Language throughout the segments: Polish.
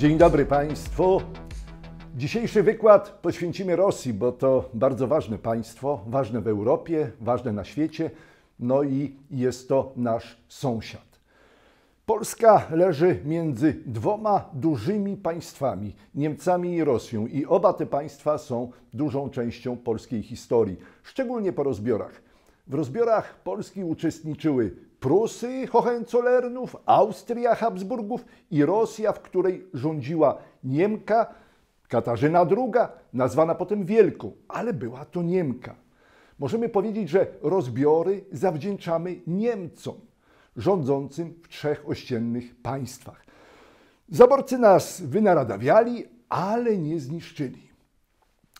Dzień dobry Państwu. Dzisiejszy wykład poświęcimy Rosji, bo to bardzo ważne państwo, ważne w Europie, ważne na świecie, no i jest to nasz sąsiad. Polska leży między dwoma dużymi państwami Niemcami i Rosją, i oba te państwa są dużą częścią polskiej historii, szczególnie po rozbiorach. W rozbiorach Polski uczestniczyły Prusy Hohenzollernów, Austria Habsburgów i Rosja, w której rządziła Niemka, Katarzyna II, nazwana potem Wielką, ale była to Niemka. Możemy powiedzieć, że rozbiory zawdzięczamy Niemcom, rządzącym w trzech ościennych państwach. Zaborcy nas wynaradawiali, ale nie zniszczyli.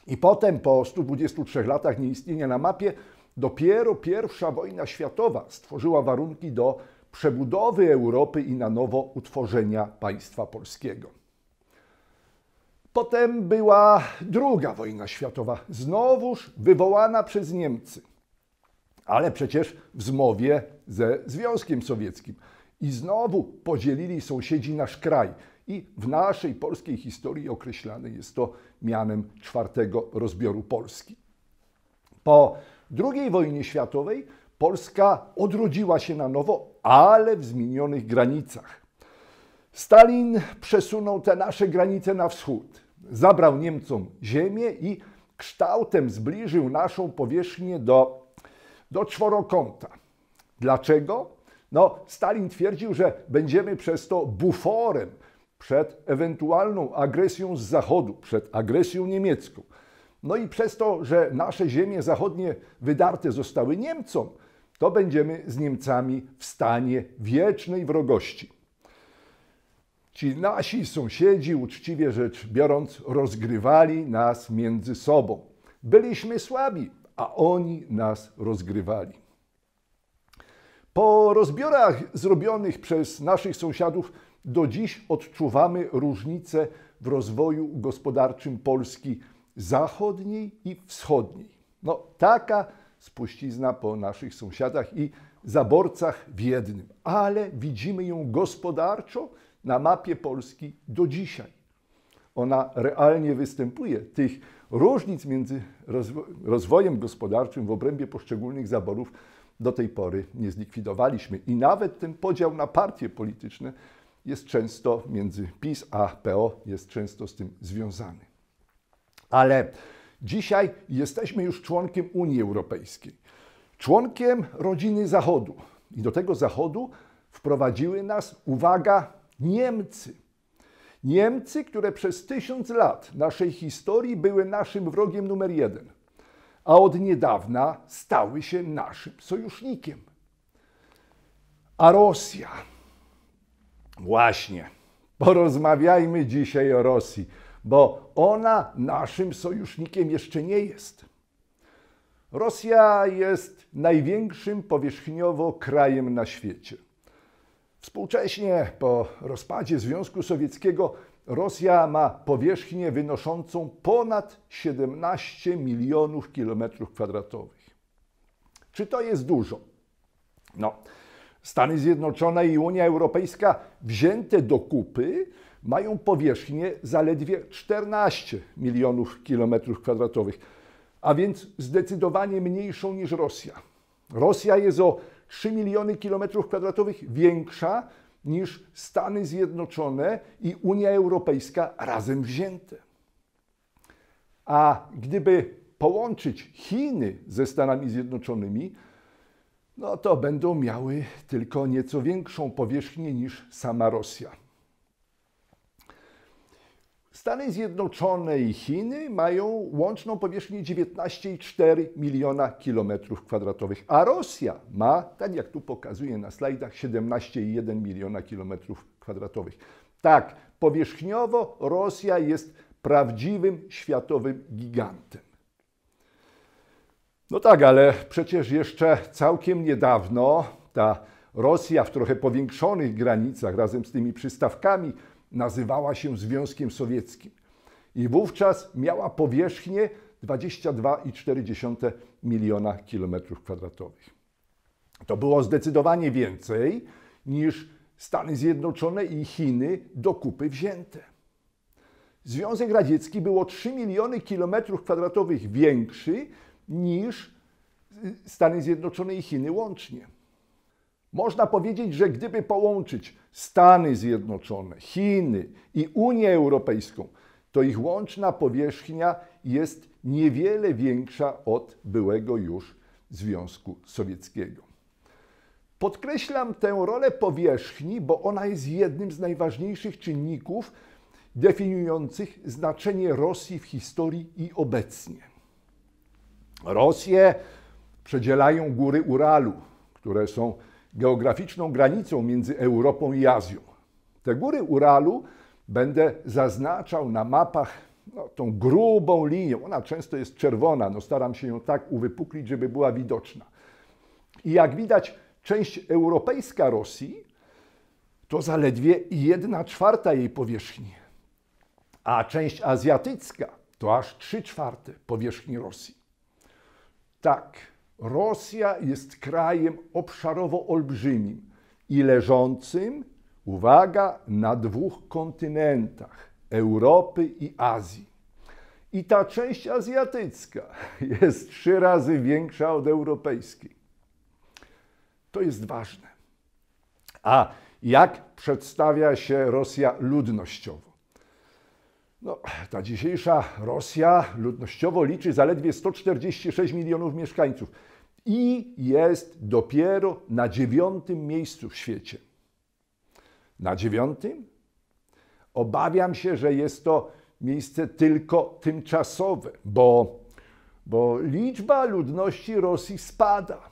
I potem, po 123 latach nieistnienia na mapie, Dopiero I wojna światowa stworzyła warunki do przebudowy Europy i na nowo utworzenia państwa polskiego. Potem była druga wojna światowa, znowuż wywołana przez Niemcy, ale przecież w zmowie ze Związkiem Sowieckim. I znowu podzielili sąsiedzi nasz kraj. I w naszej polskiej historii określany jest to mianem czwartego rozbioru Polski. Po II wojnie światowej Polska odrodziła się na nowo, ale w zmienionych granicach. Stalin przesunął te nasze granice na wschód, zabrał Niemcom ziemię i kształtem zbliżył naszą powierzchnię do, do czworokąta. Dlaczego? No, Stalin twierdził, że będziemy przez to buforem przed ewentualną agresją z zachodu, przed agresją niemiecką. No i przez to, że nasze ziemie zachodnie wydarte zostały Niemcom, to będziemy z Niemcami w stanie wiecznej wrogości. Ci nasi sąsiedzi, uczciwie rzecz biorąc, rozgrywali nas między sobą. Byliśmy słabi, a oni nas rozgrywali. Po rozbiorach zrobionych przez naszych sąsiadów do dziś odczuwamy różnice w rozwoju gospodarczym Polski zachodniej i wschodniej. No, taka spuścizna po naszych sąsiadach i zaborcach w jednym, ale widzimy ją gospodarczo na mapie Polski do dzisiaj. Ona realnie występuje. Tych różnic między rozwo rozwojem gospodarczym w obrębie poszczególnych zaborów do tej pory nie zlikwidowaliśmy. I nawet ten podział na partie polityczne jest często między PiS a PO, jest często z tym związany. Ale dzisiaj jesteśmy już członkiem Unii Europejskiej, członkiem rodziny Zachodu. I do tego Zachodu wprowadziły nas, uwaga, Niemcy. Niemcy, które przez tysiąc lat naszej historii były naszym wrogiem numer jeden, a od niedawna stały się naszym sojusznikiem. A Rosja. Właśnie. Porozmawiajmy dzisiaj o Rosji bo ona naszym sojusznikiem jeszcze nie jest. Rosja jest największym powierzchniowo krajem na świecie. Współcześnie, po rozpadzie Związku Sowieckiego, Rosja ma powierzchnię wynoszącą ponad 17 milionów kilometrów kwadratowych. Czy to jest dużo? No, Stany Zjednoczone i Unia Europejska wzięte do kupy mają powierzchnię zaledwie 14 milionów kilometrów kwadratowych, a więc zdecydowanie mniejszą niż Rosja. Rosja jest o 3 miliony kilometrów kwadratowych większa niż Stany Zjednoczone i Unia Europejska razem wzięte. A gdyby połączyć Chiny ze Stanami Zjednoczonymi, no to będą miały tylko nieco większą powierzchnię niż sama Rosja. Stany Zjednoczone i Chiny mają łączną powierzchnię 19,4 miliona kilometrów kwadratowych, a Rosja ma, tak jak tu pokazuję na slajdach, 17,1 miliona kilometrów kwadratowych. Tak, powierzchniowo Rosja jest prawdziwym światowym gigantem. No tak, ale przecież jeszcze całkiem niedawno ta Rosja w trochę powiększonych granicach razem z tymi przystawkami nazywała się Związkiem Sowieckim i wówczas miała powierzchnię 22,4 miliona kilometrów kwadratowych. To było zdecydowanie więcej niż Stany Zjednoczone i Chiny do kupy wzięte. Związek Radziecki było 3 miliony kilometrów kwadratowych większy niż Stany Zjednoczone i Chiny łącznie. Można powiedzieć, że gdyby połączyć Stany Zjednoczone, Chiny i Unię Europejską, to ich łączna powierzchnia jest niewiele większa od byłego już Związku Sowieckiego. Podkreślam tę rolę powierzchni, bo ona jest jednym z najważniejszych czynników definiujących znaczenie Rosji w historii i obecnie. Rosję przedzielają góry Uralu, które są geograficzną granicą między Europą i Azją. Te góry Uralu będę zaznaczał na mapach no, tą grubą linią. Ona często jest czerwona, no, staram się ją tak uwypuklić, żeby była widoczna. I jak widać, część europejska Rosji to zaledwie 1 czwarta jej powierzchni, a część azjatycka to aż 3 czwarte powierzchni Rosji. Tak, Rosja jest krajem obszarowo olbrzymim i leżącym, uwaga, na dwóch kontynentach Europy i Azji. I ta część azjatycka jest trzy razy większa od europejskiej. To jest ważne. A jak przedstawia się Rosja ludnościowo? No, ta dzisiejsza Rosja ludnościowo liczy zaledwie 146 milionów mieszkańców i jest dopiero na dziewiątym miejscu w świecie. Na dziewiątym? Obawiam się, że jest to miejsce tylko tymczasowe, bo, bo liczba ludności Rosji spada.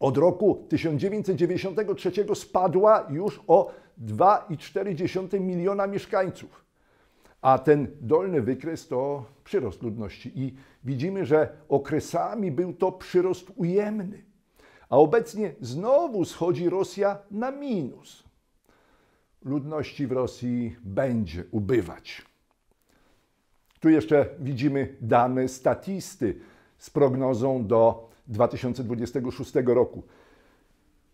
Od roku 1993 spadła już o 2,4 miliona mieszkańców a ten dolny wykres to przyrost ludności. I widzimy, że okresami był to przyrost ujemny. A obecnie znowu schodzi Rosja na minus. Ludności w Rosji będzie ubywać. Tu jeszcze widzimy dane statisty z prognozą do 2026 roku.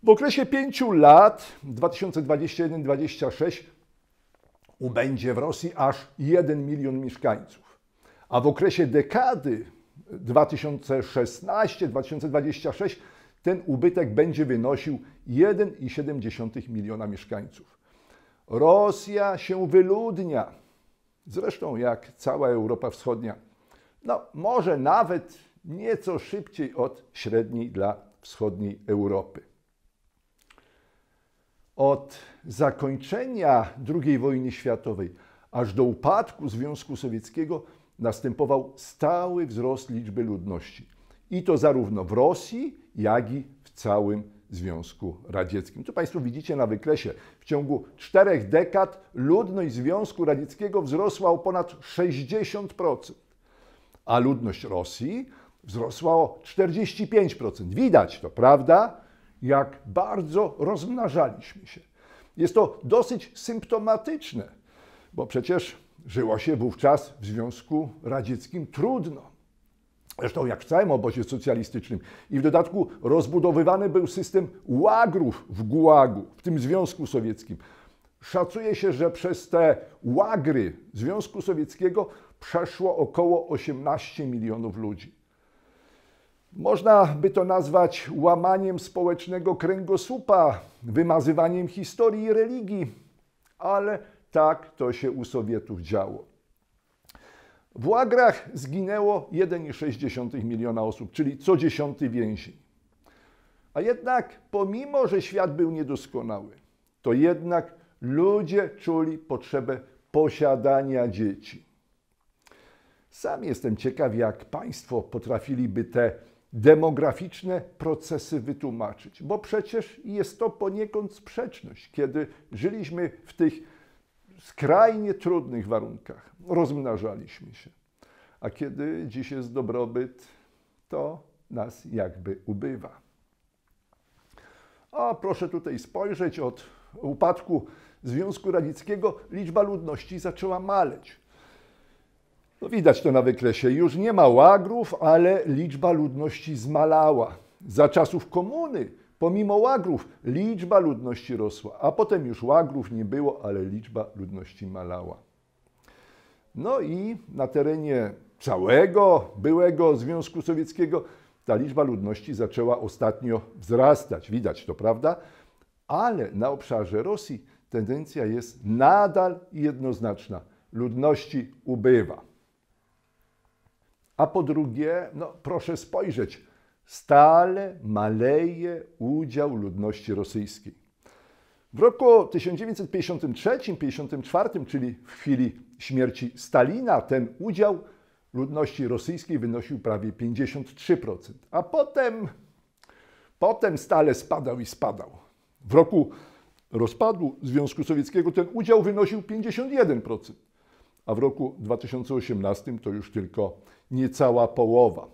W okresie pięciu lat 2021-2026 ubędzie w Rosji aż 1 milion mieszkańców. A w okresie dekady 2016-2026 ten ubytek będzie wynosił 1,7 miliona mieszkańców. Rosja się wyludnia, zresztą jak cała Europa Wschodnia. No, może nawet nieco szybciej od średniej dla wschodniej Europy od zakończenia II wojny światowej aż do upadku Związku Sowieckiego następował stały wzrost liczby ludności. I to zarówno w Rosji, jak i w całym Związku Radzieckim. Tu Państwo widzicie na wykresie. W ciągu czterech dekad ludność Związku Radzieckiego wzrosła o ponad 60%, a ludność Rosji wzrosła o 45%. Widać to, prawda? jak bardzo rozmnażaliśmy się. Jest to dosyć symptomatyczne, bo przecież żyło się wówczas w Związku Radzieckim trudno. Zresztą jak w całym obozie socjalistycznym. I w dodatku rozbudowywany był system łagrów w Gułagu, w tym Związku Sowieckim. Szacuje się, że przez te łagry Związku Sowieckiego przeszło około 18 milionów ludzi. Można by to nazwać łamaniem społecznego kręgosłupa, wymazywaniem historii i religii, ale tak to się u Sowietów działo. W łagrach zginęło 1,6 miliona osób, czyli co dziesiąty więzień. A jednak, pomimo że świat był niedoskonały, to jednak ludzie czuli potrzebę posiadania dzieci. Sam jestem ciekaw, jak Państwo potrafiliby te demograficzne procesy wytłumaczyć, bo przecież jest to poniekąd sprzeczność, kiedy żyliśmy w tych skrajnie trudnych warunkach, rozmnażaliśmy się, a kiedy dziś jest dobrobyt, to nas jakby ubywa. A proszę tutaj spojrzeć, od upadku Związku Radzieckiego liczba ludności zaczęła maleć. No widać to na wykresie. Już nie ma łagrów, ale liczba ludności zmalała. Za czasów komuny, pomimo łagrów, liczba ludności rosła, a potem już łagrów nie było, ale liczba ludności malała. No i na terenie całego byłego Związku Sowieckiego ta liczba ludności zaczęła ostatnio wzrastać. Widać to, prawda? Ale na obszarze Rosji tendencja jest nadal jednoznaczna. Ludności ubywa. A po drugie, no, proszę spojrzeć, stale maleje udział ludności rosyjskiej. W roku 1953-54, czyli w chwili śmierci Stalina, ten udział ludności rosyjskiej wynosił prawie 53%, a potem, potem stale spadał i spadał. W roku rozpadu Związku Sowieckiego ten udział wynosił 51%, a w roku 2018 to już tylko niecała połowa.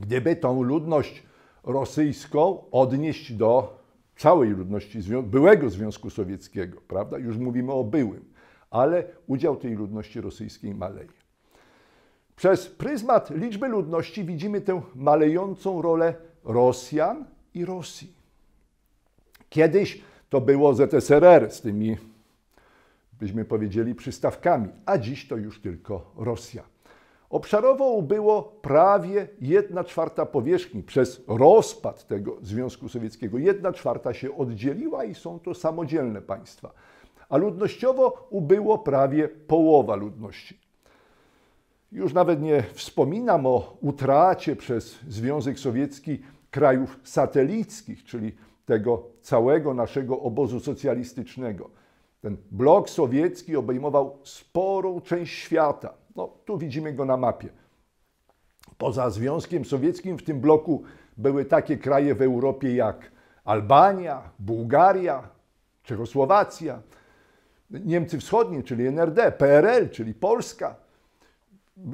Gdyby tą ludność rosyjską odnieść do całej ludności byłego Związku Sowieckiego, prawda? Już mówimy o byłym, ale udział tej ludności rosyjskiej maleje. Przez pryzmat liczby ludności widzimy tę malejącą rolę Rosjan i Rosji. Kiedyś to było ZSRR z tymi, byśmy powiedzieli, przystawkami, a dziś to już tylko Rosja. Obszarowo ubyło prawie 1 czwarta powierzchni przez rozpad tego Związku Sowieckiego. 1 czwarta się oddzieliła i są to samodzielne państwa. A ludnościowo ubyło prawie połowa ludności. Już nawet nie wspominam o utracie przez Związek Sowiecki krajów satelickich, czyli tego całego naszego obozu socjalistycznego. Ten blok sowiecki obejmował sporą część świata no, tu widzimy go na mapie. Poza Związkiem Sowieckim w tym bloku były takie kraje w Europie jak Albania, Bułgaria, Czechosłowacja, Niemcy Wschodnie, czyli NRD, PRL, czyli Polska,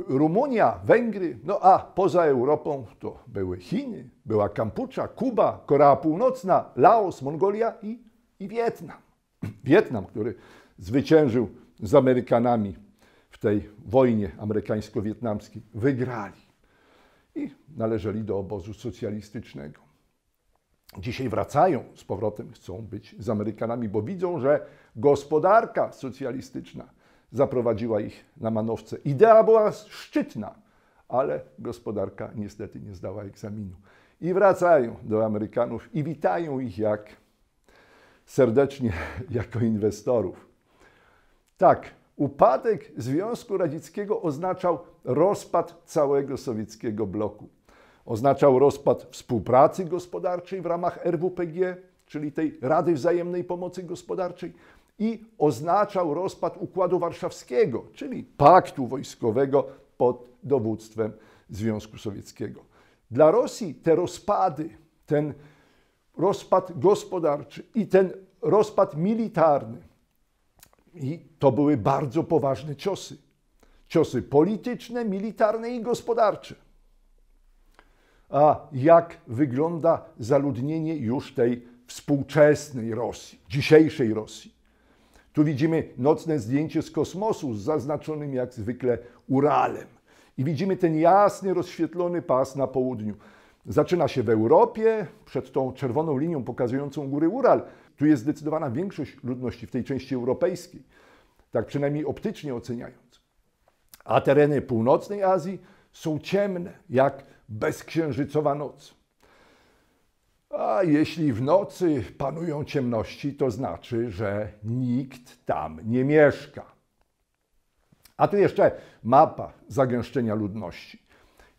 Rumunia, Węgry, no a poza Europą to były Chiny, była Kampucza, Kuba, Korea Północna, Laos, Mongolia i, i Wietnam. Wietnam, który zwyciężył z Amerykanami w tej wojnie amerykańsko-wietnamskiej wygrali i należeli do obozu socjalistycznego. Dzisiaj wracają z powrotem, chcą być z Amerykanami, bo widzą, że gospodarka socjalistyczna zaprowadziła ich na manowce. Idea była szczytna, ale gospodarka niestety nie zdała egzaminu. I wracają do Amerykanów i witają ich jak serdecznie jako inwestorów. Tak, Upadek Związku Radzieckiego oznaczał rozpad całego sowieckiego bloku. Oznaczał rozpad współpracy gospodarczej w ramach RWPG, czyli tej Rady Wzajemnej Pomocy Gospodarczej, i oznaczał rozpad Układu Warszawskiego, czyli paktu wojskowego pod dowództwem Związku Sowieckiego. Dla Rosji te rozpady, ten rozpad gospodarczy i ten rozpad militarny i to były bardzo poważne ciosy. Ciosy polityczne, militarne i gospodarcze. A jak wygląda zaludnienie już tej współczesnej Rosji, dzisiejszej Rosji? Tu widzimy nocne zdjęcie z kosmosu z zaznaczonym jak zwykle Uralem. I widzimy ten jasny, rozświetlony pas na południu. Zaczyna się w Europie, przed tą czerwoną linią pokazującą góry Ural, tu jest zdecydowana większość ludności w tej części europejskiej, tak przynajmniej optycznie oceniając. A tereny północnej Azji są ciemne, jak bezksiężycowa noc. A jeśli w nocy panują ciemności, to znaczy, że nikt tam nie mieszka. A tu jeszcze mapa zagęszczenia ludności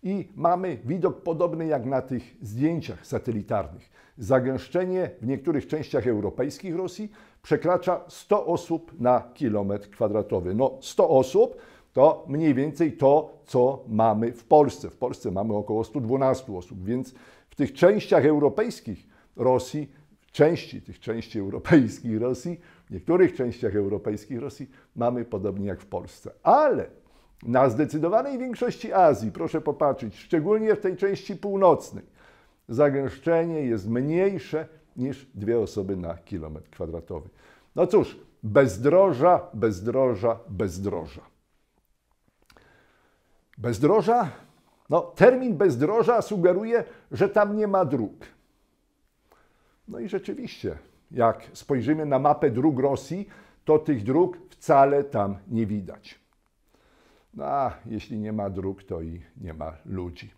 i mamy widok podobny jak na tych zdjęciach satelitarnych. Zagęszczenie w niektórych częściach europejskich Rosji przekracza 100 osób na kilometr kwadratowy. No 100 osób to mniej więcej to, co mamy w Polsce. W Polsce mamy około 112 osób, więc w tych częściach europejskich Rosji, części tych części europejskich Rosji, w niektórych częściach europejskich Rosji mamy podobnie jak w Polsce. Ale na zdecydowanej większości Azji, proszę popatrzeć, szczególnie w tej części północnej, zagęszczenie jest mniejsze niż dwie osoby na kilometr kwadratowy. No cóż, bezdroża, bezdroża, bezdroża. Bezdroża, no termin bezdroża sugeruje, że tam nie ma dróg. No i rzeczywiście, jak spojrzymy na mapę dróg Rosji, to tych dróg wcale tam nie widać. No a jeśli nie ma dróg, to i nie ma ludzi.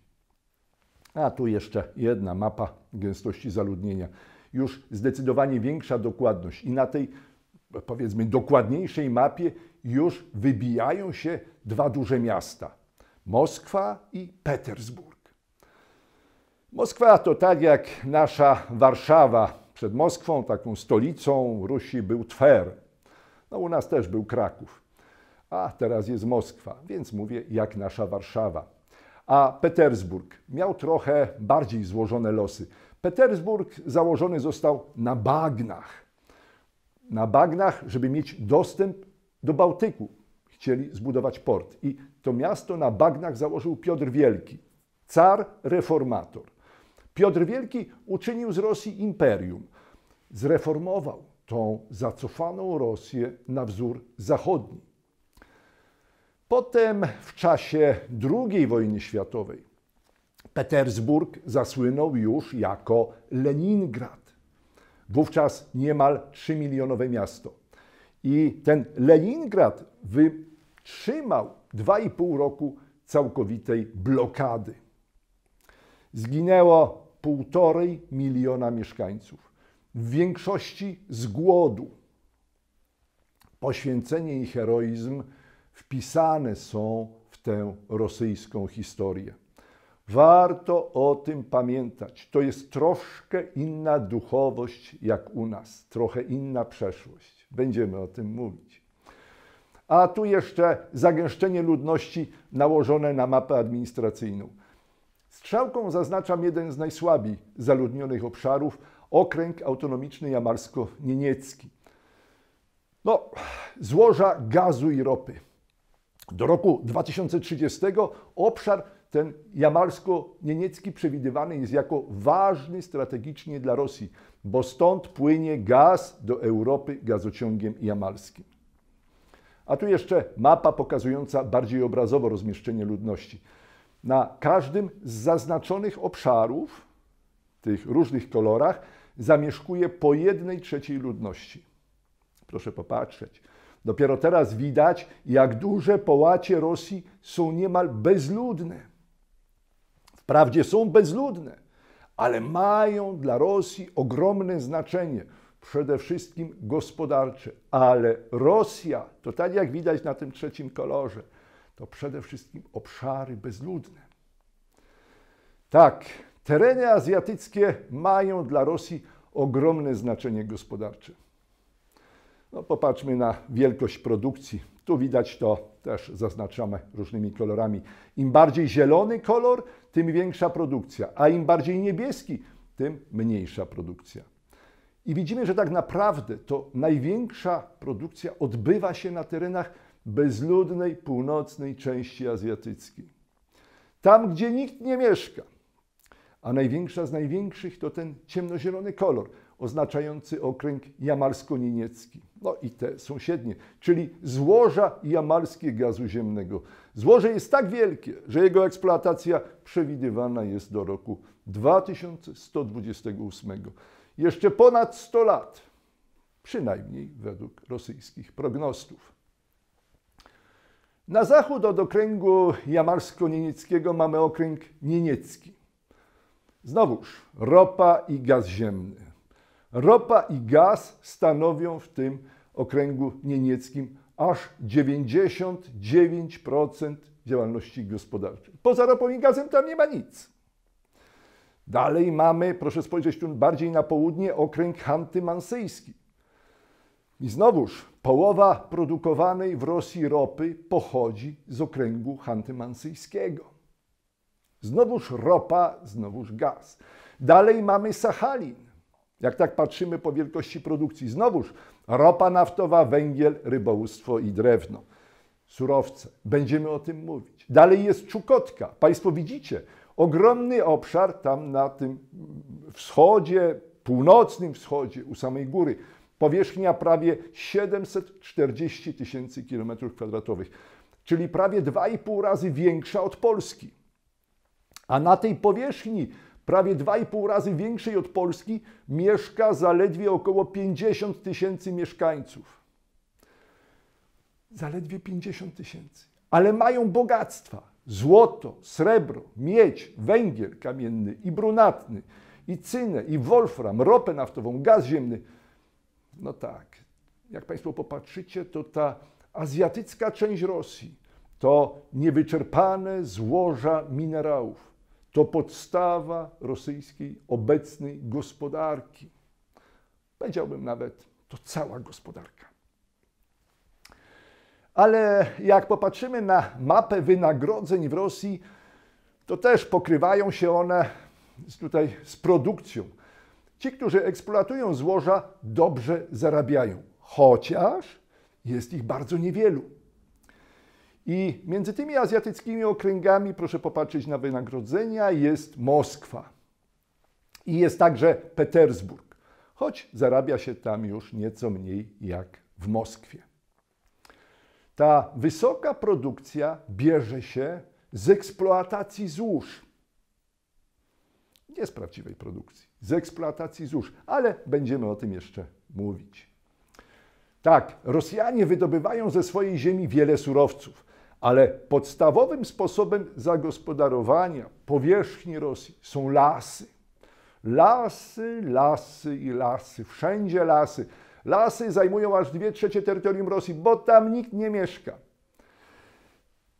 A tu jeszcze jedna mapa gęstości zaludnienia. Już zdecydowanie większa dokładność i na tej powiedzmy dokładniejszej mapie już wybijają się dwa duże miasta: Moskwa i Petersburg. Moskwa to tak jak nasza Warszawa. Przed Moskwą, taką stolicą Rusi, był Twer. No, u nas też był Kraków a teraz jest Moskwa, więc mówię jak nasza Warszawa. A Petersburg miał trochę bardziej złożone losy. Petersburg założony został na bagnach. Na bagnach, żeby mieć dostęp do Bałtyku. Chcieli zbudować port. I to miasto na bagnach założył Piotr Wielki, car reformator. Piotr Wielki uczynił z Rosji imperium. Zreformował tą zacofaną Rosję na wzór zachodni Potem w czasie II wojny światowej Petersburg zasłynął już jako Leningrad. Wówczas niemal 3 milionowe miasto. I ten Leningrad wytrzymał 2,5 roku całkowitej blokady. Zginęło 1,5 miliona mieszkańców, w większości z głodu. Poświęcenie i heroizm wpisane są w tę rosyjską historię. Warto o tym pamiętać. To jest troszkę inna duchowość jak u nas, trochę inna przeszłość. Będziemy o tym mówić. A tu jeszcze zagęszczenie ludności nałożone na mapę administracyjną. Strzałką zaznaczam jeden z najsłabiej zaludnionych obszarów okręg autonomiczny jamarsko-niemiecki. No, złoża gazu i ropy. Do roku 2030 obszar ten jamalsko-niemiecki przewidywany jest jako ważny strategicznie dla Rosji, bo stąd płynie gaz do Europy gazociągiem jamalskim. A tu jeszcze mapa pokazująca bardziej obrazowo rozmieszczenie ludności. Na każdym z zaznaczonych obszarów, tych różnych kolorach, zamieszkuje po jednej trzeciej ludności. Proszę popatrzeć. Dopiero teraz widać, jak duże połacie Rosji są niemal bezludne. Wprawdzie są bezludne, ale mają dla Rosji ogromne znaczenie, przede wszystkim gospodarcze. Ale Rosja, to tak jak widać na tym trzecim kolorze, to przede wszystkim obszary bezludne. Tak, tereny azjatyckie mają dla Rosji ogromne znaczenie gospodarcze. No, popatrzmy na wielkość produkcji. Tu widać to też zaznaczamy różnymi kolorami. Im bardziej zielony kolor, tym większa produkcja, a im bardziej niebieski, tym mniejsza produkcja. I widzimy, że tak naprawdę to największa produkcja odbywa się na terenach bezludnej północnej części azjatyckiej. Tam, gdzie nikt nie mieszka. A największa z największych to ten ciemnozielony kolor, oznaczający okręg jamalsko-nieniecki no i te sąsiednie, czyli złoża jamalskie gazu ziemnego. Złoże jest tak wielkie, że jego eksploatacja przewidywana jest do roku 2128. Jeszcze ponad 100 lat, przynajmniej według rosyjskich prognostów. Na zachód od okręgu jamalsko-nienieckiego mamy okręg nieniecki. Znowuż ropa i gaz ziemny. Ropa i gaz stanowią w tym okręgu niemieckim aż 99% działalności gospodarczej. Poza ropą i gazem tam nie ma nic. Dalej mamy, proszę spojrzeć tu bardziej na południe, okręg hantymansyjski. I znowuż połowa produkowanej w Rosji ropy pochodzi z okręgu hantymansyjskiego. Znowuż ropa, znowuż gaz. Dalej mamy Sachalin. Jak tak patrzymy po wielkości produkcji, znowuż ropa naftowa, węgiel, rybołówstwo i drewno, surowce. Będziemy o tym mówić. Dalej jest Czukotka. Państwo widzicie, ogromny obszar tam na tym wschodzie, północnym wschodzie, u samej góry. Powierzchnia prawie 740 tysięcy kilometrów kwadratowych, czyli prawie 2,5 razy większa od Polski. A na tej powierzchni prawie 2,5 razy większej od Polski, mieszka zaledwie około 50 tysięcy mieszkańców. Zaledwie 50 tysięcy. Ale mają bogactwa: złoto, srebro, miedź, węgiel kamienny i brunatny, i cynę, i wolfram, ropę naftową, gaz ziemny. No tak, jak Państwo popatrzycie, to ta azjatycka część Rosji to niewyczerpane złoża minerałów to podstawa rosyjskiej obecnej gospodarki. Powiedziałbym nawet, to cała gospodarka. Ale jak popatrzymy na mapę wynagrodzeń w Rosji, to też pokrywają się one z, tutaj z produkcją. Ci, którzy eksploatują złoża, dobrze zarabiają, chociaż jest ich bardzo niewielu. I między tymi azjatyckimi okręgami, proszę popatrzeć na wynagrodzenia, jest Moskwa. I jest także Petersburg, choć zarabia się tam już nieco mniej jak w Moskwie. Ta wysoka produkcja bierze się z eksploatacji złóż. Nie z prawdziwej produkcji, z eksploatacji złóż, ale będziemy o tym jeszcze mówić. Tak, Rosjanie wydobywają ze swojej ziemi wiele surowców. Ale podstawowym sposobem zagospodarowania powierzchni Rosji są lasy. Lasy, lasy i lasy, wszędzie lasy. Lasy zajmują aż dwie trzecie terytorium Rosji, bo tam nikt nie mieszka.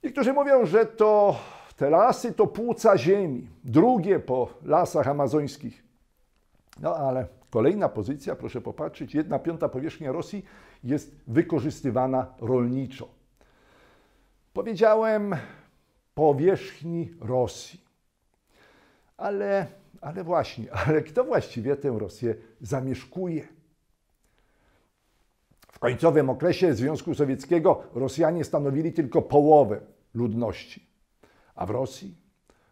Niektórzy mówią, że to te lasy to płuca ziemi, drugie po lasach amazońskich. No ale kolejna pozycja, proszę popatrzeć, jedna piąta powierzchnia Rosji jest wykorzystywana rolniczo. Powiedziałem powierzchni Rosji. Ale, ale właśnie, ale kto właściwie tę Rosję zamieszkuje? W końcowym okresie Związku Sowieckiego Rosjanie stanowili tylko połowę ludności. A w Rosji?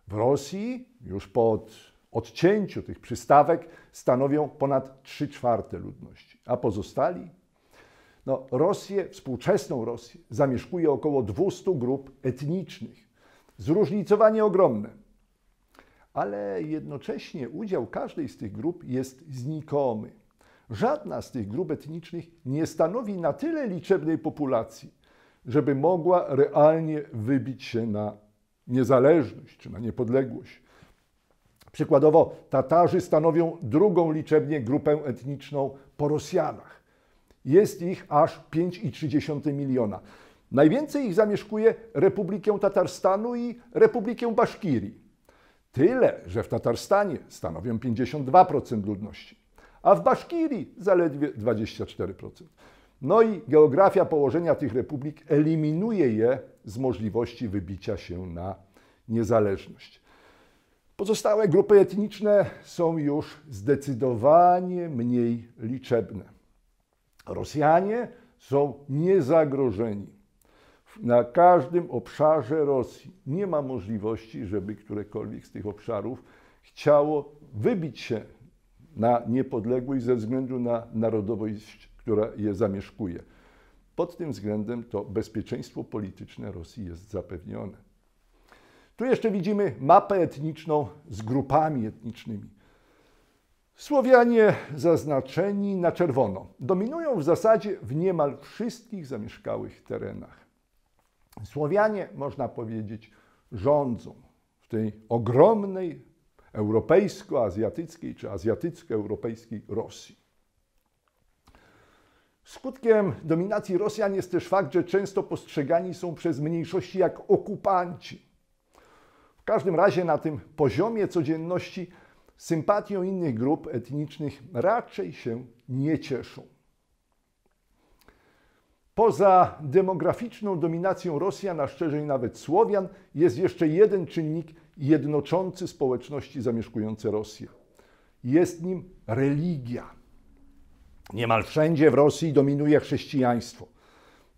W Rosji już po odcięciu tych przystawek stanowią ponad trzy czwarte ludności, a pozostali no, Rosję, współczesną Rosję, zamieszkuje około 200 grup etnicznych. Zróżnicowanie ogromne. Ale jednocześnie udział każdej z tych grup jest znikomy. Żadna z tych grup etnicznych nie stanowi na tyle liczebnej populacji, żeby mogła realnie wybić się na niezależność czy na niepodległość. Przykładowo, Tatarzy stanowią drugą liczebnie grupę etniczną po Rosjanach. Jest ich aż 5,3 miliona. Najwięcej ich zamieszkuje Republikę Tatarstanu i Republikę Baszkirii. Tyle, że w Tatarstanie stanowią 52% ludności, a w Baszkirii zaledwie 24%. No i geografia położenia tych republik eliminuje je z możliwości wybicia się na niezależność. Pozostałe grupy etniczne są już zdecydowanie mniej liczebne. Rosjanie są niezagrożeni. Na każdym obszarze Rosji nie ma możliwości, żeby którekolwiek z tych obszarów chciało wybić się na niepodległość ze względu na narodowość, która je zamieszkuje. Pod tym względem to bezpieczeństwo polityczne Rosji jest zapewnione. Tu jeszcze widzimy mapę etniczną z grupami etnicznymi. Słowianie zaznaczeni na czerwono dominują w zasadzie w niemal wszystkich zamieszkałych terenach. Słowianie, można powiedzieć, rządzą w tej ogromnej europejsko-azjatyckiej czy azjatycko-europejskiej Rosji. Skutkiem dominacji Rosjan jest też fakt, że często postrzegani są przez mniejszości jak okupanci. W każdym razie na tym poziomie codzienności sympatią innych grup etnicznych raczej się nie cieszą. Poza demograficzną dominacją Rosjan, a szczerzej nawet Słowian, jest jeszcze jeden czynnik jednoczący społeczności zamieszkujące Rosję. Jest nim religia. Niemal wszędzie w Rosji dominuje chrześcijaństwo.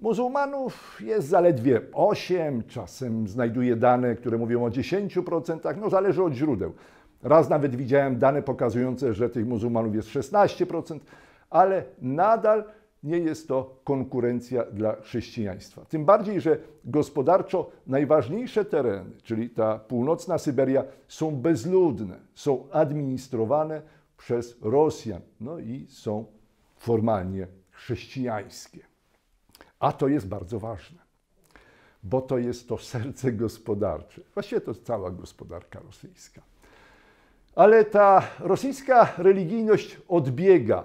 Muzułmanów jest zaledwie 8, czasem znajduje dane, które mówią o 10%, no zależy od źródeł. Raz nawet widziałem dane pokazujące, że tych muzułmanów jest 16%, ale nadal nie jest to konkurencja dla chrześcijaństwa. Tym bardziej, że gospodarczo najważniejsze tereny, czyli ta północna Syberia, są bezludne, są administrowane przez Rosjan, no i są formalnie chrześcijańskie. A to jest bardzo ważne, bo to jest to serce gospodarcze. Właściwie to cała gospodarka rosyjska. Ale ta rosyjska religijność odbiega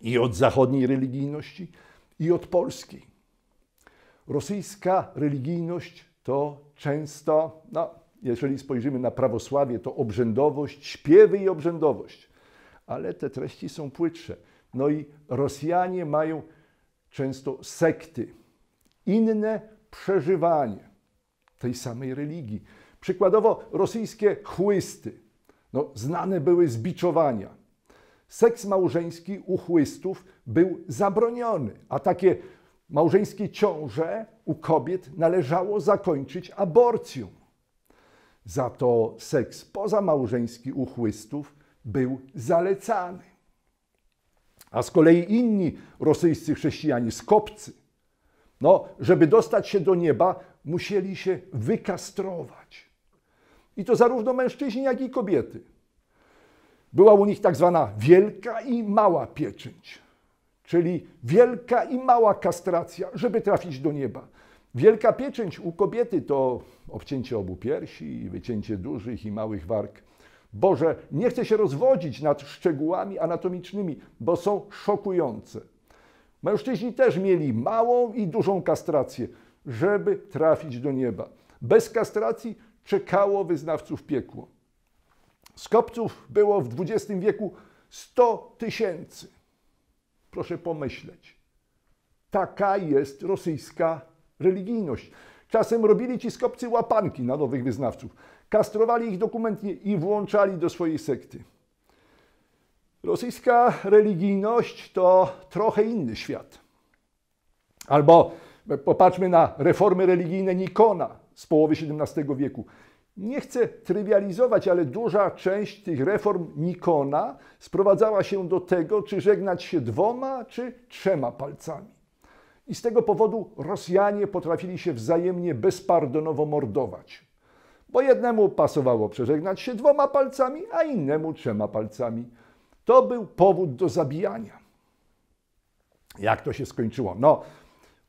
i od zachodniej religijności, i od polskiej. Rosyjska religijność to często, no, jeżeli spojrzymy na prawosławie, to obrzędowość, śpiewy i obrzędowość, ale te treści są płytsze. No i Rosjanie mają często sekty, inne przeżywanie tej samej religii. Przykładowo rosyjskie chłysty no, znane były zbiczowania. Seks małżeński u chłystów był zabroniony, a takie małżeńskie ciąże u kobiet należało zakończyć aborcją. Za to seks pozamałżeński u chłystów był zalecany. A z kolei inni rosyjscy chrześcijanie, skopcy, no, żeby dostać się do nieba, musieli się wykastrować. I to zarówno mężczyźni, jak i kobiety. Była u nich tak zwana wielka i mała pieczęć, czyli wielka i mała kastracja, żeby trafić do nieba. Wielka pieczęć u kobiety to obcięcie obu piersi i wycięcie dużych i małych warg. Boże, nie chcę się rozwodzić nad szczegółami anatomicznymi, bo są szokujące. Mężczyźni też mieli małą i dużą kastrację, żeby trafić do nieba. Bez kastracji czekało wyznawców piekło. Skopców było w XX wieku 100 tysięcy. Proszę pomyśleć. Taka jest rosyjska religijność. Czasem robili ci skopcy łapanki na nowych wyznawców. Kastrowali ich dokumenty i włączali do swojej sekty. Rosyjska religijność to trochę inny świat. Albo popatrzmy na reformy religijne Nikona z połowy XVII wieku. Nie chcę trywializować, ale duża część tych reform Nikona sprowadzała się do tego, czy żegnać się dwoma czy trzema palcami. I z tego powodu Rosjanie potrafili się wzajemnie bezpardonowo mordować. Bo jednemu pasowało przeżegnać się dwoma palcami, a innemu trzema palcami. To był powód do zabijania. Jak to się skończyło? No,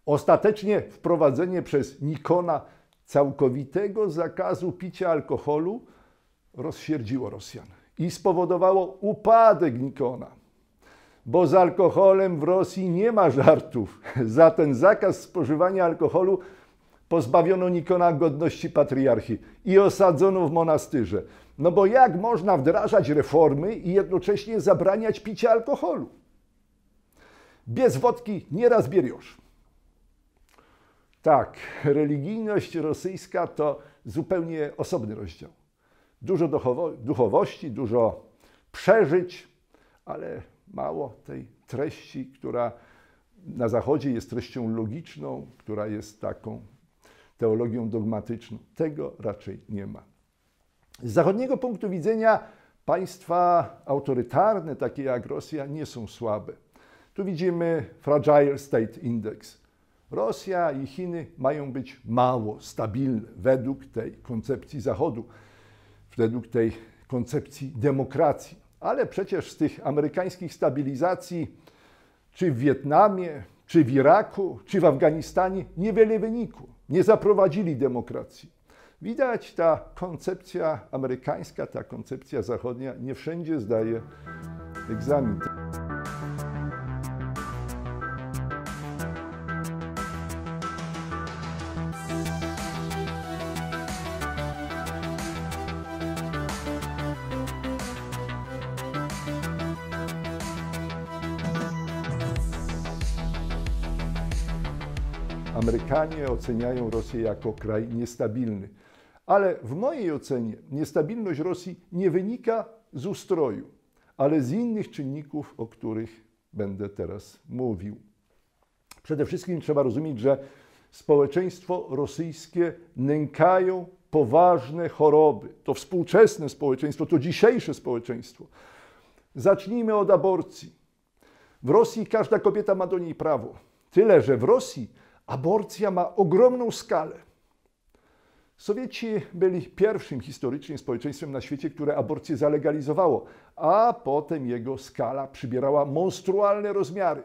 ostatecznie wprowadzenie przez Nikona całkowitego zakazu picia alkoholu rozsierdziło Rosjan i spowodowało upadek Nikona. Bo z alkoholem w Rosji nie ma żartów. Za ten zakaz spożywania alkoholu pozbawiono Nikona godności patriarchy i osadzono w monastyrze. No bo jak można wdrażać reformy i jednocześnie zabraniać picia alkoholu? Bez wodki nieraz bieriosz. Tak, religijność rosyjska to zupełnie osobny rozdział. Dużo duchowości, dużo przeżyć, ale mało tej treści, która na Zachodzie jest treścią logiczną, która jest taką teologią dogmatyczną. Tego raczej nie ma. Z zachodniego punktu widzenia państwa autorytarne, takie jak Rosja, nie są słabe. Tu widzimy Fragile State Index. Rosja i Chiny mają być mało stabilne według tej koncepcji Zachodu, według tej koncepcji demokracji. Ale przecież z tych amerykańskich stabilizacji, czy w Wietnamie, czy w Iraku, czy w Afganistanie, niewiele wyniku. Nie zaprowadzili demokracji. Widać, ta koncepcja amerykańska, ta koncepcja zachodnia nie wszędzie zdaje egzamin. Amerykanie oceniają Rosję jako kraj niestabilny. Ale w mojej ocenie niestabilność Rosji nie wynika z ustroju, ale z innych czynników, o których będę teraz mówił. Przede wszystkim trzeba rozumieć, że społeczeństwo rosyjskie nękają poważne choroby. To współczesne społeczeństwo, to dzisiejsze społeczeństwo. Zacznijmy od aborcji. W Rosji każda kobieta ma do niej prawo. Tyle, że w Rosji Aborcja ma ogromną skalę. Sowieci byli pierwszym historycznie społeczeństwem na świecie, które aborcję zalegalizowało, a potem jego skala przybierała monstrualne rozmiary.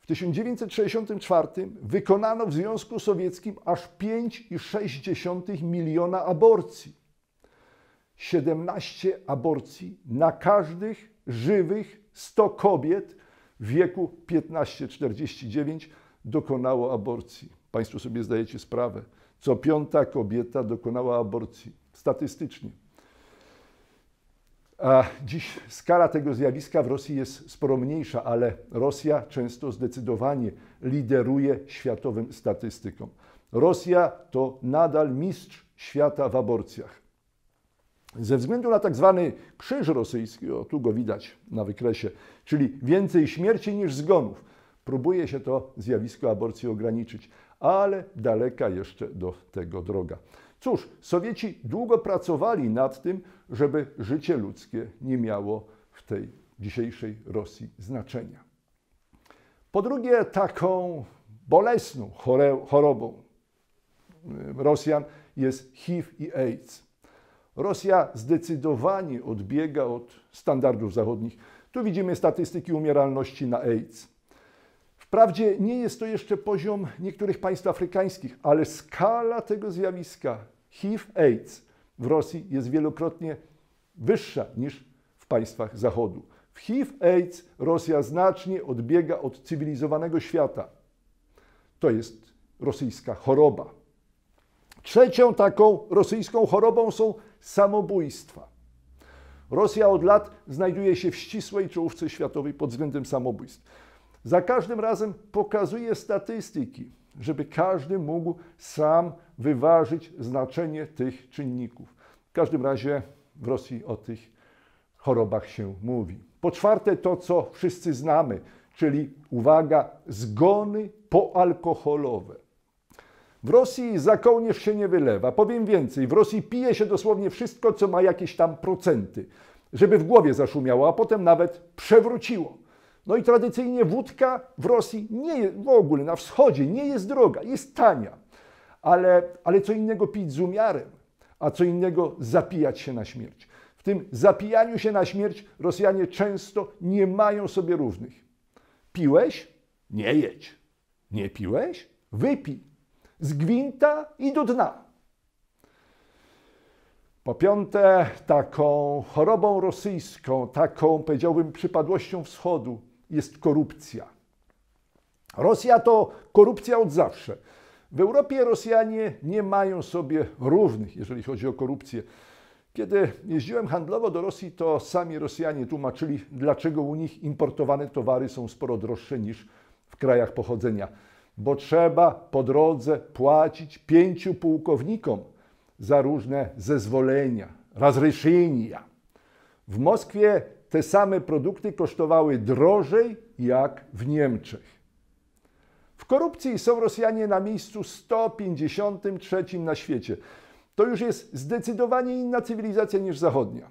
W 1964 wykonano w Związku Sowieckim aż 5,6 miliona aborcji. 17 aborcji na każdych żywych 100 kobiet w wieku 15-49 dokonało aborcji. Państwo sobie zdajecie sprawę. Co piąta kobieta dokonała aborcji. Statystycznie. A dziś skala tego zjawiska w Rosji jest sporo mniejsza, ale Rosja często zdecydowanie lideruje światowym statystykom. Rosja to nadal mistrz świata w aborcjach. Ze względu na tak zwany krzyż rosyjski, o tu go widać na wykresie, czyli więcej śmierci niż zgonów, Próbuje się to zjawisko aborcji ograniczyć, ale daleka jeszcze do tego droga. Cóż, Sowieci długo pracowali nad tym, żeby życie ludzkie nie miało w tej dzisiejszej Rosji znaczenia. Po drugie, taką bolesną chorobą y, Rosjan jest HIV i AIDS. Rosja zdecydowanie odbiega od standardów zachodnich. Tu widzimy statystyki umieralności na AIDS. Wprawdzie nie jest to jeszcze poziom niektórych państw afrykańskich, ale skala tego zjawiska HIV-AIDS w Rosji jest wielokrotnie wyższa niż w państwach Zachodu. W HIV-AIDS Rosja znacznie odbiega od cywilizowanego świata. To jest rosyjska choroba. Trzecią taką rosyjską chorobą są samobójstwa. Rosja od lat znajduje się w ścisłej czołówce światowej pod względem samobójstw. Za każdym razem pokazuje statystyki, żeby każdy mógł sam wyważyć znaczenie tych czynników. W każdym razie w Rosji o tych chorobach się mówi. Po czwarte, to co wszyscy znamy, czyli uwaga, zgony poalkoholowe. W Rosji za kołnierz się nie wylewa. Powiem więcej, w Rosji pije się dosłownie wszystko, co ma jakieś tam procenty, żeby w głowie zaszumiało, a potem nawet przewróciło. No i tradycyjnie wódka w Rosji nie w ogóle na wschodzie nie jest droga, jest tania. Ale, ale co innego pić z umiarem, a co innego zapijać się na śmierć. W tym zapijaniu się na śmierć Rosjanie często nie mają sobie równych. Piłeś? Nie jedź. Nie piłeś? Wypij. Z gwinta i do dna. Po piąte, taką chorobą rosyjską, taką, powiedziałbym, przypadłością wschodu jest korupcja. Rosja to korupcja od zawsze. W Europie Rosjanie nie mają sobie równych, jeżeli chodzi o korupcję. Kiedy jeździłem handlowo do Rosji, to sami Rosjanie tłumaczyli, dlaczego u nich importowane towary są sporo droższe niż w krajach pochodzenia. Bo trzeba po drodze płacić pięciu pułkownikom za różne zezwolenia, razryszenia. W Moskwie te same produkty kosztowały drożej jak w Niemczech. W korupcji są Rosjanie na miejscu 153 na świecie. To już jest zdecydowanie inna cywilizacja niż zachodnia.